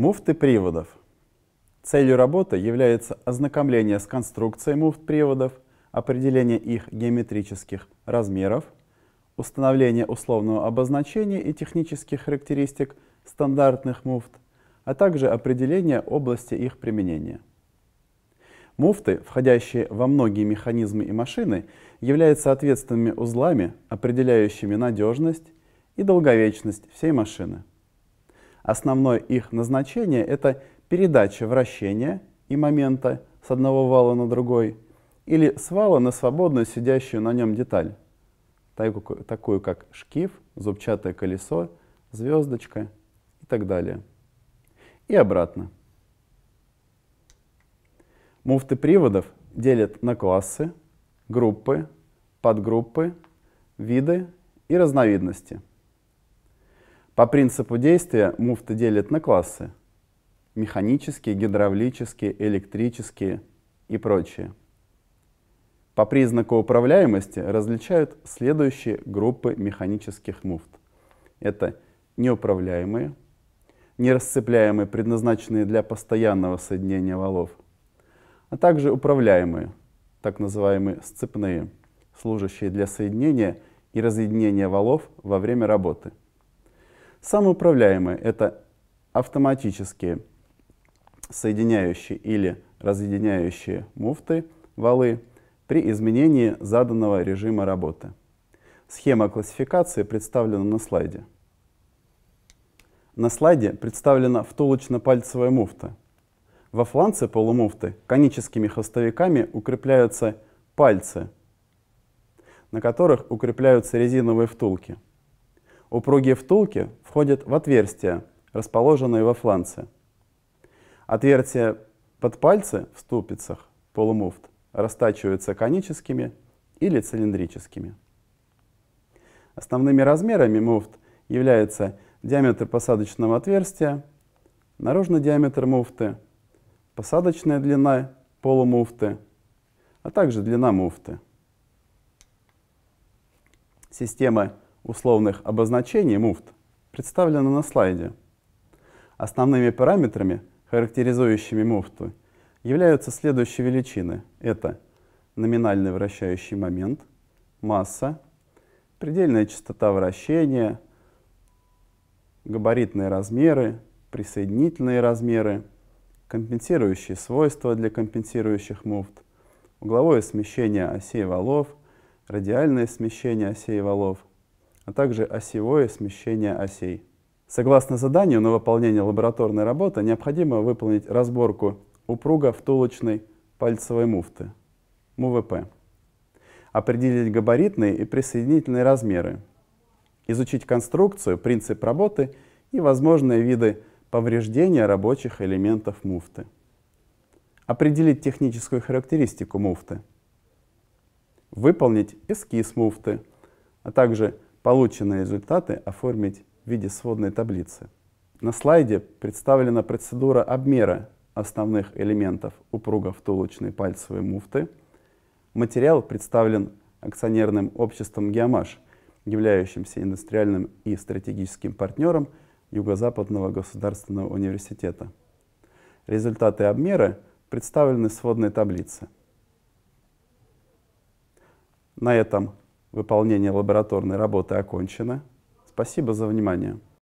Муфты приводов. Целью работы является ознакомление с конструкцией муфт приводов, определение их геометрических размеров, установление условного обозначения и технических характеристик стандартных муфт, а также определение области их применения. Муфты, входящие во многие механизмы и машины, являются ответственными узлами, определяющими надежность и долговечность всей машины. Основное их назначение – это передача вращения и момента с одного вала на другой или с вала на свободную сидящую на нем деталь, такую как шкив, зубчатое колесо, звездочка и так далее. И обратно. Муфты приводов делят на классы, группы, подгруппы, виды и разновидности – по принципу действия муфты делят на классы. Механические, гидравлические, электрические и прочие. По признаку управляемости различают следующие группы механических муфт. Это неуправляемые, нерасцепляемые, предназначенные для постоянного соединения валов, а также управляемые, так называемые сцепные, служащие для соединения и разъединения валов во время работы – Самоуправляемые — это автоматические соединяющие или разъединяющие муфты, валы, при изменении заданного режима работы. Схема классификации представлена на слайде. На слайде представлена втулочно-пальцевая муфта. Во фланце полумуфты коническими хвостовиками укрепляются пальцы, на которых укрепляются резиновые втулки – Упругие втулки входят в отверстия, расположенные во фланце. Отверстия под пальцы в ступицах полумуфт растачиваются коническими или цилиндрическими. Основными размерами муфт являются диаметр посадочного отверстия, наружный диаметр муфты, посадочная длина полумуфты, а также длина муфты. Система условных обозначений муфт представлено на слайде. Основными параметрами, характеризующими муфту, являются следующие величины. Это номинальный вращающий момент, масса, предельная частота вращения, габаритные размеры, присоединительные размеры, компенсирующие свойства для компенсирующих муфт, угловое смещение осей валов, радиальное смещение осей валов, а также осевое смещение осей. Согласно заданию на выполнение лабораторной работы необходимо выполнить разборку упруго втулочной пальцевой муфты, МУВП, определить габаритные и присоединительные размеры, изучить конструкцию, принцип работы и возможные виды повреждения рабочих элементов муфты, определить техническую характеристику муфты, выполнить эскиз муфты, а также полученные результаты оформить в виде сводной таблицы. На слайде представлена процедура обмера основных элементов упругов тулочной пальцевой муфты. Материал представлен акционерным обществом «Геомаш», являющимся индустриальным и стратегическим партнером Юго-Западного государственного университета. Результаты обмера представлены в сводной таблице. На этом Выполнение лабораторной работы окончено. Спасибо за внимание.